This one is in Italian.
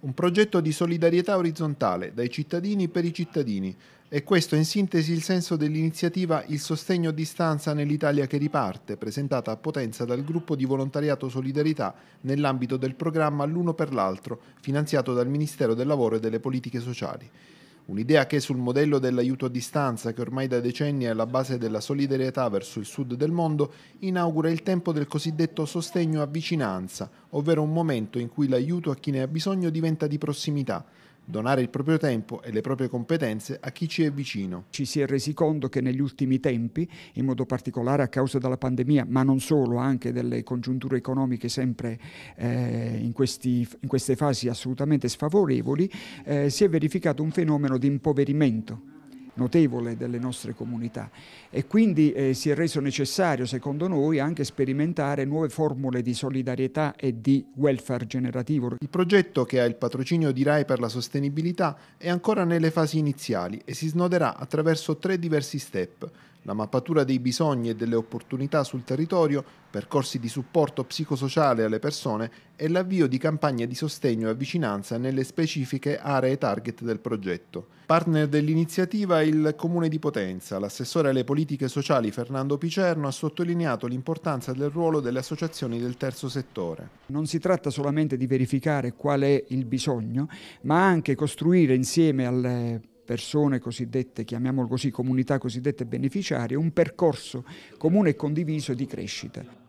un progetto di solidarietà orizzontale dai cittadini per i cittadini. E questo è in sintesi il senso dell'iniziativa Il sostegno a distanza nell'Italia che riparte, presentata a Potenza dal gruppo di volontariato Solidarietà nell'ambito del programma L'uno per l'altro, finanziato dal Ministero del Lavoro e delle Politiche Sociali. Un'idea che sul modello dell'aiuto a distanza, che ormai da decenni è alla base della solidarietà verso il sud del mondo, inaugura il tempo del cosiddetto sostegno a vicinanza, ovvero un momento in cui l'aiuto a chi ne ha bisogno diventa di prossimità donare il proprio tempo e le proprie competenze a chi ci è vicino. Ci si è resi conto che negli ultimi tempi, in modo particolare a causa della pandemia, ma non solo, anche delle congiunture economiche sempre eh, in, questi, in, queste fasi assolutamente sfavorevoli, eh, si è verificato un fenomeno di impoverimento notevole delle nostre comunità e quindi eh, si è reso necessario, secondo noi, anche sperimentare nuove formule di solidarietà e di welfare generativo. Il progetto che ha il patrocinio di RAI per la sostenibilità è ancora nelle fasi iniziali e si snoderà attraverso tre diversi step la mappatura dei bisogni e delle opportunità sul territorio, percorsi di supporto psicosociale alle persone e l'avvio di campagne di sostegno e avvicinanza nelle specifiche aree target del progetto. Partner dell'iniziativa è il Comune di Potenza. L'assessore alle politiche sociali Fernando Picerno ha sottolineato l'importanza del ruolo delle associazioni del terzo settore. Non si tratta solamente di verificare qual è il bisogno, ma anche costruire insieme alle persone cosiddette, chiamiamolo così, comunità cosiddette beneficiarie, un percorso comune e condiviso di crescita.